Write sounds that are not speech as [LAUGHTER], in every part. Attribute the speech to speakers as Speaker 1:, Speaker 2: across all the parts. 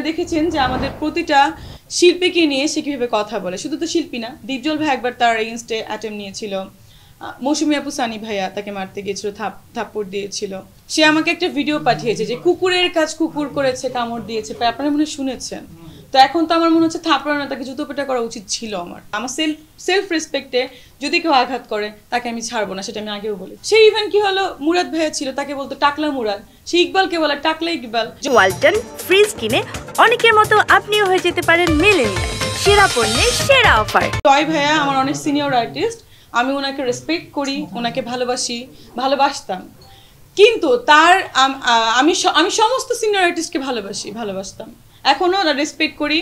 Speaker 1: আপনারা দেখেছেন যে আমাদের প্রতিটা শিল্পীকে নিয়ে সে কীভাবে কথা বলে শুধু তো শিল্পী না দীপজল ভাই একবার তার এগেনস্টে অ্যাটেম্প নিয়েছিল মৌসুমি আপু সানি ভাইয়া তাকে মারতে গিয়েছিল থাপ থাপ্পড় দিয়েছিল সে আমাকে একটা ভিডিও পাঠিয়েছে যে কুকুরের কাজ কুকুর করেছে কামড় দিয়েছে আপনারা মনে শুনেছেন তো এখন তো আমার মনে হচ্ছে থাপড়ে না তাকে জুতো পেটা করা উচিত ছিল আমার আমার সেলফ সেলফ রেসপেক্টে যদি কেউ আঘাত করে তাকে আমি ছাড়বো না সেটা আমি আগেও বলি সেই ইভেন কি হলো মুরাদ ভাইয়া ছিল তাকে বলতো টাকলা মুরাদ সে ইকবালকে বলে টাকলা ইকবাল ওয়ালটন ফ্রিজ কিনে অনেকের মতো আপনিও হয়ে যেতে পারেন মিলেনিয়াল সেরা সেরা অফার জয় ভাইয়া আমার অনেক সিনিয়র আর্টিস্ট আমি ওনাকে রেসপেক্ট করি ওনাকে ভালোবাসি ভালোবাসতাম কিন্তু তার আমি আমি সমস্ত সিনিয়র আর্টিস্টকে ভালোবাসি ভালোবাসতাম এখনও রেসপেক্ট করি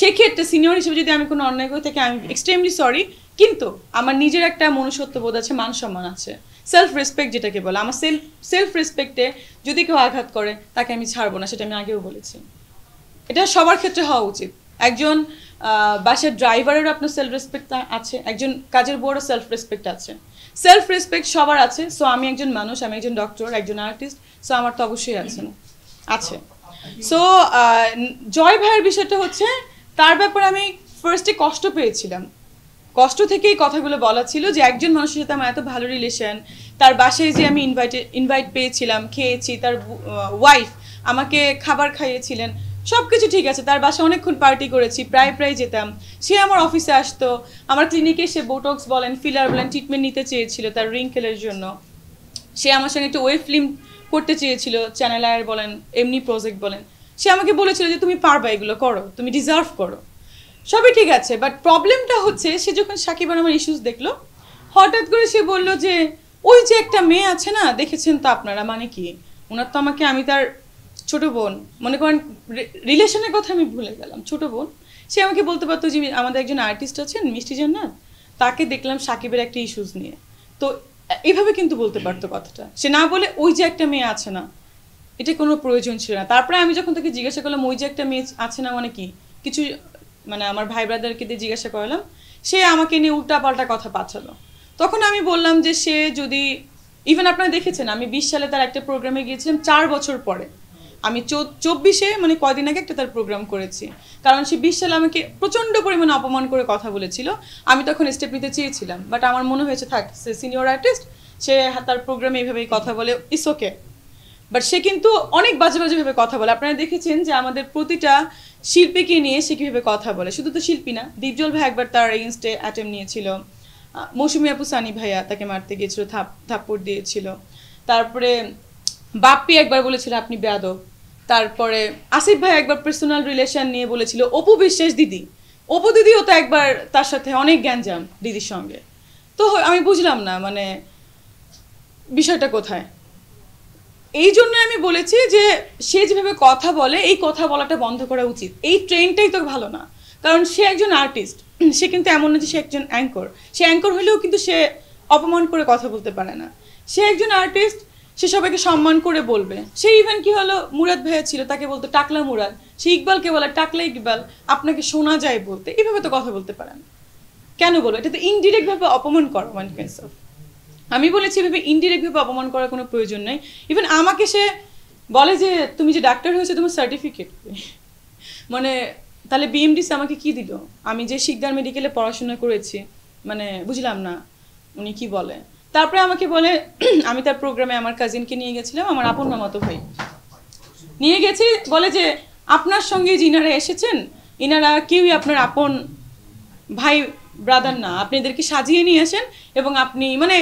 Speaker 1: সেক্ষেত্রে সিনিয়র হিসেবে যদি আমি কোনো অন্যায় করি থাকি আমি এক্সট্রিমলি সরি কিন্তু আমার নিজের একটা মনুষ্যত্ব বোধ আছে মান সম্মান আছে সেলফ রেসপেক্ট যেটাকে বলে আমার সেলফ সেলফ রেসপেক্টে যদি কেউ আঘাত করে তাকে আমি ছাড়বো না সেটা আমি আগেও বলেছি এটা সবার ক্ষেত্রে হওয়া উচিত একজন বাসের ড্রাইভারেরও আপনার সেলফ রেসপেক্ট আছে একজন কাজের বড় সেলফ রেসপেক্ট আছে সেলফ রেসপেক্ট সবার আছে সো আমি একজন মানুষ আমি একজন ডক্টর একজন আর্টিস্ট সো আমার তো অবশ্যই আছে আছে সো জয় uh, ভাইয়ের বিষয়টা হচ্ছে তার ব্যাপারে আমি ফার্স্টে কষ্ট পেয়েছিলাম কষ্ট থেকেই কথাগুলো বলা ছিল যে একজন মানুষের সাথে আমার এত ভালো রিলেশন তার বাসায় যে আমি ইনভাইটে ইনভাইট পেয়েছিলাম খেয়েছি তার ওয়াইফ আমাকে খাবার খাইয়েছিলেন সব কিছু ঠিক আছে তার বাসায় অনেকক্ষণ পার্টি করেছি প্রায় প্রায় যেতাম সে আমার অফিসে আসতো আমার ক্লিনিকে সে বোটক্স বলেন ফিলার বলেন ট্রিটমেন্ট নিতে চেয়েছিল তার রিঙ্কেলের জন্য সে আমার সঙ্গে একটা ওয়েব ফিল্ম করতে চেয়েছিল চ্যানেল আয়ের বলেন এমনি প্রজেক্ট বলেন সে আমাকে বলেছিল যে তুমি পারবা এগুলো করো তুমি ডিজার্ভ করো সবই ঠিক আছে বাট প্রবলেমটা হচ্ছে সে যখন সাকিব আমার ইস্যুস দেখলো হঠাৎ করে সে বলল যে ওই যে একটা মেয়ে আছে না দেখেছেন তো আপনারা মানে কি ওনার তো আমাকে আমি তার ছোট বোন মনে করেন রিলেশনের কথা আমি ভুলে গেলাম ছোট বোন সে আমাকে বলতে পারতো যে আমাদের একজন আর্টিস্ট আছেন মিষ্টি জান্নাত তাকে দেখলাম সাকিবের একটা ইস্যুস নিয়ে তো এভাবে কিন্তু বলতে পারতো কথাটা সে না বলে ওই যে একটা মেয়ে আছে না এটা কোনো প্রয়োজন ছিল না তারপরে আমি যখন তাকে জিজ্ঞাসা করলাম ওই যে একটা মেয়ে আছে না মানে কি কিছু মানে আমার ভাই ব্রাদারকে দিয়ে জিজ্ঞাসা করলাম সে আমাকে নিয়ে উল্টাপাল্টা কথা পাঠালো তখন আমি বললাম যে সে যদি ইভেন আপনারা দেখেছেন আমি বিশ সালে তার একটা প্রোগ্রামে গিয়েছিলাম চার বছর পরে আমি চব্বিশে মানে কয়দিন আগে একটা তার প্রোগ্রাম করেছি কারণ সে বিশ সালে আমাকে প্রচণ্ড পরিমাণে অপমান করে কথা বলেছিল আমি তখন স্টেপ নিতে চেয়েছিলাম বাট আমার মনে হয়েছে থাক সে সিনিয়র আর্টিস্ট সে তার প্রোগ্রামে এইভাবেই কথা বলে ইটস ওকে বাট সে কিন্তু অনেক বাজে বাজেভাবে কথা বলে আপনারা দেখেছেন যে আমাদের প্রতিটা শিল্পীকে নিয়ে সে কীভাবে কথা বলে শুধু তো শিল্পী না দীপজল ভাই একবার তার এগেনস্টে অ্যাটেম্প নিয়েছিল মৌসুমি আপু সানি ভাইয়া তাকে মারতে গিয়েছিল থাপ থাপ্পড় দিয়েছিল তারপরে বাপ্পি একবার বলেছিল আপনি বেয়াদব তারপরে আসিফ ভাই একবার পার্সোনাল রিলেশন নিয়ে বলেছিল অপু বিশ্বাস দিদি অপু দিদিও তো একবার তার সাথে অনেক গ্যাঞ্জাম দিদির সঙ্গে তো আমি বুঝলাম না মানে বিষয়টা কোথায় এই জন্য আমি বলেছি যে সে যেভাবে কথা বলে এই কথা বলাটা বন্ধ করা উচিত এই ট্রেনটাই তো ভালো না কারণ সে একজন আর্টিস্ট [CLEARS THROAT] সে কিন্তু এমন না যে সে একজন অ্যাঙ্কর সে অ্যাঙ্কর হলেও কিন্তু সে অপমান করে কথা বলতে পারে না সে একজন আর্টিস্ট সে সবাইকে সম্মান করে বলবে সে ইভেন কি হলো মুরাদ ভাইয়া ছিল তাকে বলতো টাকলা মুরাদ সে ইকবালকে বলে টাকলা ইকবাল আপনাকে শোনা যায় বলতে এইভাবে তো কথা বলতে পারেন কেন বলবো এটা তো ইনডিরেক্টভাবে অপমান করো অফ আমি বলেছি এভাবে ইনডিরেক্টভাবে অপমান করার কোনো প্রয়োজন নেই ইভেন আমাকে সে বলে যে তুমি যে ডাক্তার হয়েছে তোমার সার্টিফিকেট মানে তাহলে বিএমডিসি আমাকে কি দিল আমি যে শিকদার মেডিকেলে পড়াশোনা করেছি মানে বুঝলাম না উনি কি বলে তারপরে আমাকে বলে [CLEARS THROAT] আমি তার প্রোগ্রামে আমার কাজিনকে নিয়ে গেছিলাম আমার আপন মামাতো ভাই নিয়ে গেছি বলে যে আপনার সঙ্গে যিনারা এসেছেন ইনারা কেউই আপনার আপন ভাই ব্রাদার না আপনি এদেরকে সাজিয়ে নিয়ে আসেন এবং আপনি মানে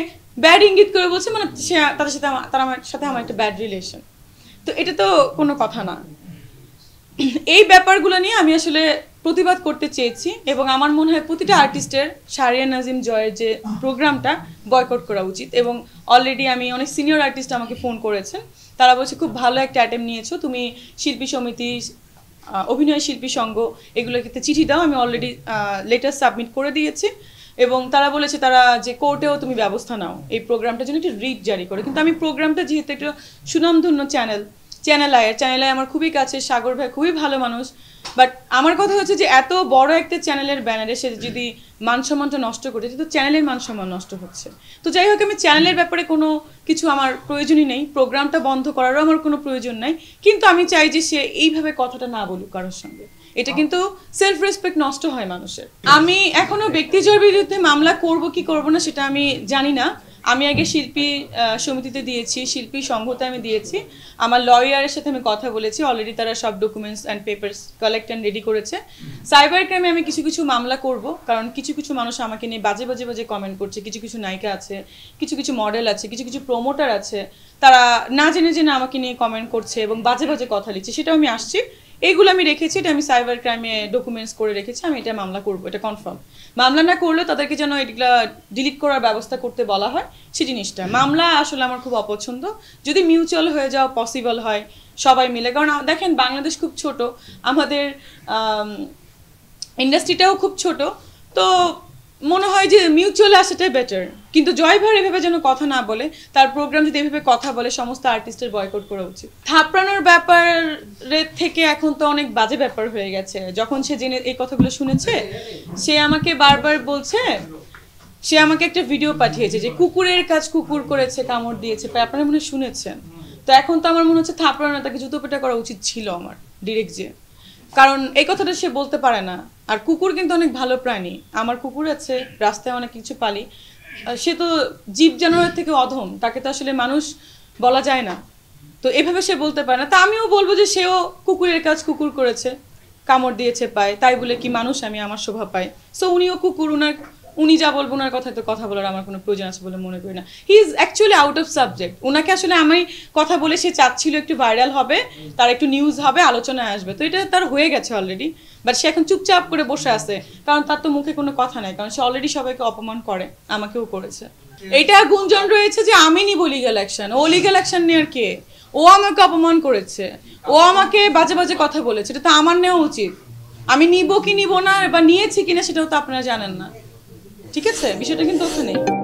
Speaker 1: ব্যাড ইঙ্গিত করে বলছে মানে সে তাদের সাথে তারা আমার সাথে আমার একটা ব্যাড রিলেশন তো এটা তো কোনো কথা না [CLEARS THROAT] এই ব্যাপারগুলো নিয়ে আমি আসলে প্রতিবাদ করতে চেয়েছি এবং আমার মনে হয় প্রতিটা আর্টিস্টের সারিয়া নাজিম জয়ের যে প্রোগ্রামটা বয়কট করা উচিত এবং অলরেডি আমি অনেক সিনিয়র আর্টিস্ট আমাকে ফোন করেছেন তারা বলছে খুব ভালো একটা অ্যাটেম্প নিয়েছো তুমি শিল্পী সমিতি অভিনয় শিল্পী সংঘ ক্ষেত্রে চিঠি দাও আমি অলরেডি লেটার সাবমিট করে দিয়েছি এবং তারা বলেছে তারা যে কোর্টেও তুমি ব্যবস্থা নাও এই প্রোগ্রামটার জন্য একটি রিট জারি করে কিন্তু আমি প্রোগ্রামটা যেহেতু একটা সুনামধন্য চ্যানেল চ্যানেল আয়ের চ্যানেল আমার খুবই কাছে সাগর ভাই খুবই ভালো মানুষ বাট আমার কথা হচ্ছে যে এত বড় একটা চ্যানেলের ব্যানারে সে যদি মানসম্মানটা নষ্ট করে তো চ্যানেলের মানসম্মান নষ্ট হচ্ছে তো যাই হোক আমি চ্যানেলের ব্যাপারে কোনো কিছু আমার প্রয়োজনই নেই প্রোগ্রামটা বন্ধ করারও আমার কোনো প্রয়োজন নাই কিন্তু আমি চাই যে সে এইভাবে কথাটা না বলুক কারোর সঙ্গে এটা কিন্তু সেলফ রেসপেক্ট নষ্ট হয় মানুষের আমি এখনো ব্যক্তিজর বিরুদ্ধে মামলা করব কি করব না সেটা আমি জানি না আমি আগে শিল্পী সমিতিতে দিয়েছি শিল্পী সংঘতে আমি দিয়েছি আমার লয়ারের সাথে আমি কথা বলেছি অলরেডি তারা সব documents and papers collect and ready করেছে সাইবার ক্রাইমে আমি কিছু কিছু মামলা করব কারণ কিছু কিছু মানুষ আমাকে নিয়ে বাজে বাজে বাজে কমেন্ট করছে কিছু কিছু নায়িকা আছে কিছু কিছু মডেল আছে কিছু কিছু প্রমোটার আছে তারা না জেনে জেনে আমাকে নিয়ে কমেন্ট করছে এবং বাজে বাজে কথা লিখছে সেটাও আমি আসছি এইগুলো আমি রেখেছি এটা আমি সাইবার ক্রাইমে ডকুমেন্টস করে রেখেছি আমি এটা মামলা করবো এটা কনফার্ম মামলা না করলে তাদেরকে যেন এগুলো ডিলিট করার ব্যবস্থা করতে বলা হয় সে জিনিসটা মামলা আসলে আমার খুব অপছন্দ যদি মিউচুয়াল হয়ে যাওয়া পসিবল হয় সবাই মিলে কারণ দেখেন বাংলাদেশ খুব ছোট আমাদের ইন্ডাস্ট্রিটাও খুব ছোট তো মনে হয় যে মিউচুয়ালি আসাটাই বেটার কিন্তু জয় ভাইয়ের এভাবে যেন কথা না বলে তার প্রোগ্রাম যদি এভাবে কথা বলে সমস্ত আর্টিস্টের বয়কট করা উচিত থাপড়ানোর ব্যাপারের থেকে এখন তো অনেক বাজে ব্যাপার হয়ে গেছে যখন সে জেনে এই কথাগুলো শুনেছে সে আমাকে বারবার বলছে সে আমাকে একটা ভিডিও পাঠিয়েছে যে কুকুরের কাজ কুকুর করেছে কামড় দিয়েছে আপনারা মনে শুনেছেন তো এখন তো আমার মনে হচ্ছে থাপড়ানো তাকে জুতো পেটা করা উচিত ছিল আমার ডিরেক্ট যে কারণ এই কথাটা সে বলতে পারে না আর কুকুর কিন্তু অনেক ভালো প্রাণী আমার কুকুর আছে রাস্তায় অনেক কিছু পালি সে তো জীব জানোয়ারের থেকে অধম তাকে তো আসলে মানুষ বলা যায় না তো এভাবে সে বলতে পারে না তা আমিও বলবো যে সেও কুকুরের কাজ কুকুর করেছে কামড় দিয়েছে পায় তাই বলে কি মানুষ আমি আমার শোভা পাই সো উনিও কুকুর উনার উনি যা বলবো ওনার কথা তো কথা বলার আমার কোনো প্রয়োজন আছে বলে মনে করি না he is actually out of subject ওনাকে আসলে আমি কথা বলে সে চাচ্ছিল একটু ভাইরাল হবে তার একটু নিউজ হবে আলোচনায় আসবে তো এটা তার হয়ে গেছে অলরেডি বাট সে এখন চুপচাপ করে বসে আছে কারণ তার তো মুখে কোনো কথা নাই কারণ সে অলরেডি সবাইকে অপমান করে আমাকেও করেছে এটা গুঞ্জন রয়েছে যে আমি নিব লিগাল অ্যাকশন ও লিগাল অ্যাকশন নেওয়ার কে ও আমাকে অপমান করেছে ও আমাকে বাজে বাজে কথা বলেছে এটা তো আমার নেওয়া উচিত আমি নিব কি নিব না বা নিয়েছি কিনা সেটাও তো আপনারা জানেন না ঠিক আছে বিষয়টা কিন্তু নেই